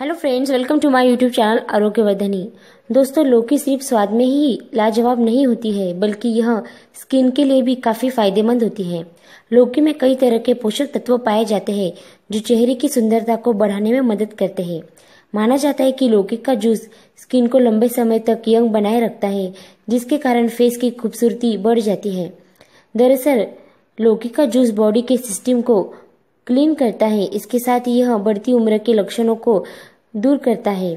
hello friends welcome to my YouTube channel Arogya Vardhani दोस्तों लौकी सिर्फ स्वाद में ही लाजवाब नहीं होती है बल्कि यह स्किन के लिए भी काफ़ी फायदेमंद होती है लौकी में कई तरह के पोषक तत्व पाए जाते हैं जो चेहरे की सुंदरता को बढ़ाने में मदद करते हैं माना जाता है कि लौकी का जूस स्किन को लंबे समय तक यंग बनाए रखता है जिसके कारण फेस की खूबसूरती बढ़ जाती है दरअसल लौकी का जूस बॉडी के सिस्टम को क्लीन करता है इसके साथ यह बढ़ती उम्र के लक्षणों को दूर करता है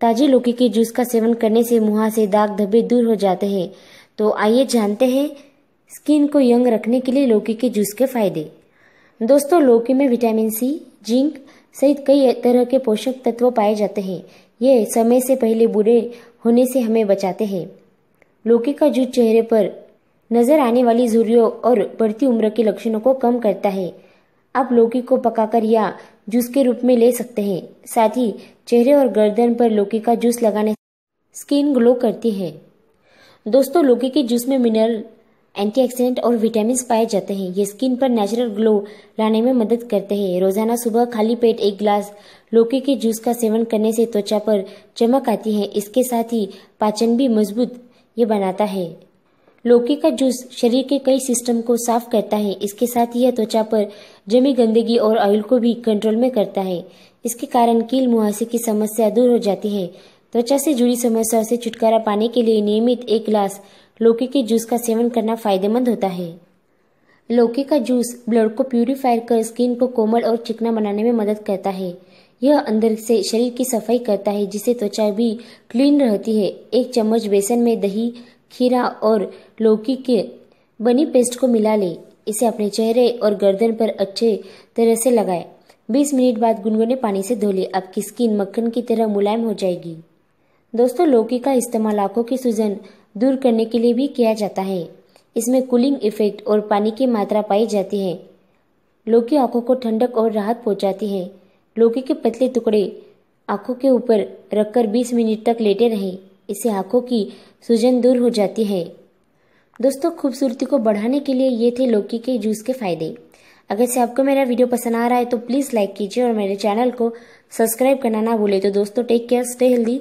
ताजे लौकी के जूस का सेवन करने से मुहा से दाग धब्बे दूर हो जाते हैं तो आइए जानते हैं स्किन को यंग रखने के लिए लौकी के जूस के फायदे दोस्तों लौकी में विटामिन सी जिंक सहित कई तरह के पोषक तत्व पाए जाते हैं ये समय से पहले बूढ़े होने से हमें बचाते हैं लौकी का जूस चेहरे पर नजर आने वाली झुरियों और बढ़ती उम्र के लक्षणों को कम करता है आप लौकी को पकाकर या जूस के रूप में ले सकते हैं साथ ही चेहरे और गर्दन पर लौकी का जूस लगाने स्किन ग्लो करती है दोस्तों लौकी के जूस में मिनरल एंटीऑक्सीडेंट और विटामिन पाए जाते हैं ये स्किन पर नेचुरल ग्लो लाने में मदद करते हैं रोजाना सुबह खाली पेट एक गिलास लौकी के जूस का सेवन करने से त्वचा पर चमक आती है इसके साथ ही पाचन भी मजबूत ये बनाता है लौकी का जूस शरीर के कई सिस्टम को साफ करता है इसके साथ यह त्वचा पर जमी गंदगी और ऑयल को भी कंट्रोल में करता है इसके कारण कील मुहासे की समस्या दूर हो जाती है त्वचा से जुड़ी समस्याओं से छुटकारा पाने के लिए नियमित एक गिलास लौकी के जूस का सेवन करना फायदेमंद होता है लौकी का जूस ब्लड को प्यूरिफाई कर स्किन को कोमल और चिकना बनाने में मदद करता है यह अंदर से शरीर की सफाई करता है जिससे त्वचा भी क्लीन रहती है एक चम्मच बेसन में दही खीरा और लौकी के बनी पेस्ट को मिला ले इसे अपने चेहरे और गर्दन पर अच्छे तरह से लगाए 20 मिनट बाद गुनगुने पानी से धो ले आपकी स्किन मक्खन की तरह मुलायम हो जाएगी दोस्तों लौकी का इस्तेमाल आंखों की सूजन दूर करने के लिए भी किया जाता है इसमें कूलिंग इफेक्ट और पानी की मात्रा पाई जाती है लौकी आंखों को ठंडक और राहत पहुंचाती है लौकी के पतले टुकड़े आंखों के ऊपर रखकर 20 मिनट तक लेटे रहें इससे आंखों की सूजन दूर हो जाती है दोस्तों खूबसूरती को बढ़ाने के लिए ये थे लौकी के जूस के फायदे अगर से आपको मेरा वीडियो पसंद आ रहा है तो प्लीज़ लाइक कीजिए और मेरे चैनल को सब्सक्राइब करना ना भूले तो दोस्तों take care stay healthy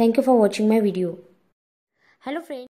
thank you for watching my video hello friend